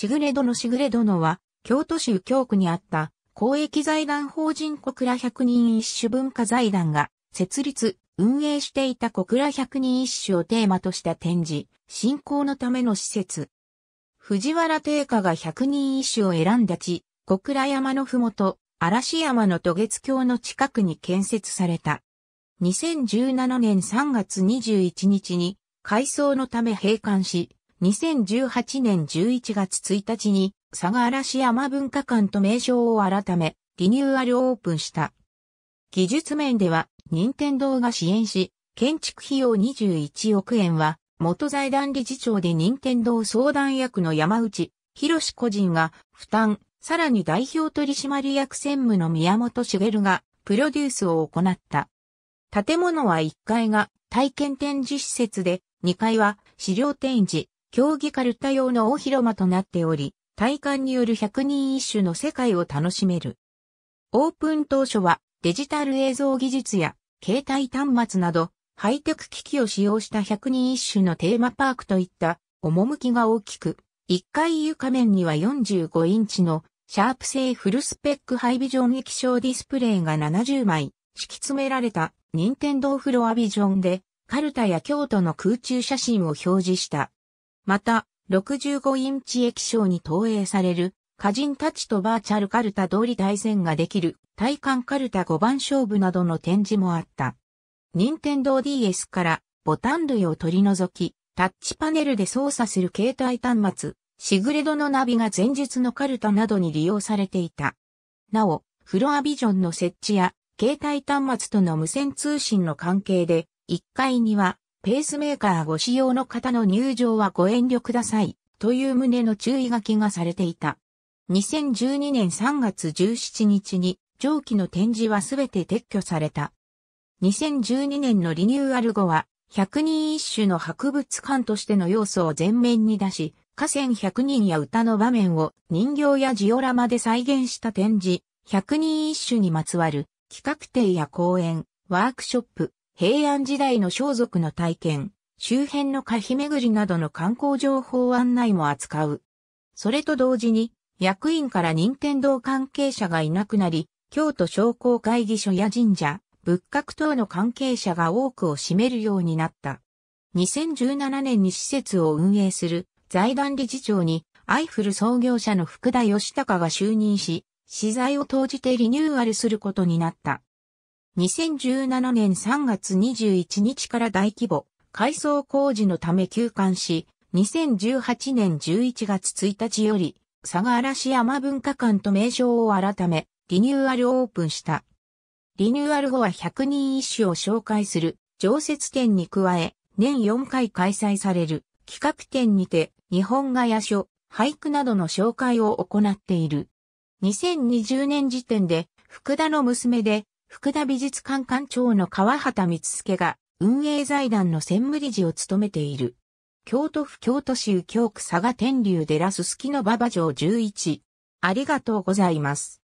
しぐれ殿しぐれ殿は、京都市右京区にあった、公益財団法人小倉百人一首文化財団が、設立、運営していた小倉百人一首をテーマとした展示、振興のための施設。藤原定家が百人一首を選んだ地、小倉山のふもと、嵐山の渡月橋の近くに建設された。2017年3月21日に、改装のため閉館し、2018年11月1日に佐賀嵐山文化館と名称を改めリニューアルオープンした。技術面では任天堂が支援し、建築費用21億円は元財団理事長で任天堂相談役の山内博士個人が負担、さらに代表取締役専務の宮本茂がプロデュースを行った。建物は1階が体験展示施設で、2階は資料展示、競技カルタ用の大広間となっており、体感による百人一首の世界を楽しめる。オープン当初はデジタル映像技術や携帯端末などハイテク機器を使用した百人一首のテーマパークといった趣が大きく、1階床面には45インチのシャープ製フルスペックハイビジョン液晶ディスプレイが70枚敷き詰められた任天堂フロアビジョンでカルタや京都の空中写真を表示したまた、65インチ液晶に投影される、歌人たちとバーチャルカルタ通り対戦ができる、体感カルタ5番勝負などの展示もあった。任天堂 DS からボタン類を取り除き、タッチパネルで操作する携帯端末、シグレドのナビが前述のカルタなどに利用されていた。なお、フロアビジョンの設置や、携帯端末との無線通信の関係で、1階にはペースメーカーご使用の方の入場はご遠慮ください、という旨の注意書きがされていた。2012年3月17日に、上記の展示はすべて撤去された。2012年のリニューアル後は、百人一首の博物館としての要素を前面に出し、河川百人や歌の場面を人形やジオラマで再現した展示、百人一首にまつわる企画展や講演、ワークショップ、平安時代の装束の体験、周辺の可否巡りなどの観光情報案内も扱う。それと同時に、役員から任天堂関係者がいなくなり、京都商工会議所や神社、仏閣等の関係者が多くを占めるようになった。2017年に施設を運営する財団理事長に、アイフル創業者の福田義孝が就任し、資材を投じてリニューアルすることになった。2017年3月21日から大規模改装工事のため休館し、2018年11月1日より、佐賀嵐山文化館と名称を改め、リニューアルオープンした。リニューアル後は100人一首を紹介する常設展に加え、年4回開催される企画展にて日本画や書、俳句などの紹介を行っている。2020年時点で福田の娘で福田美術館館長の川畑光介が運営財団の専務理事を務めている。京都府京都市右京区佐賀天竜寺すすきの馬場城11。ありがとうございます。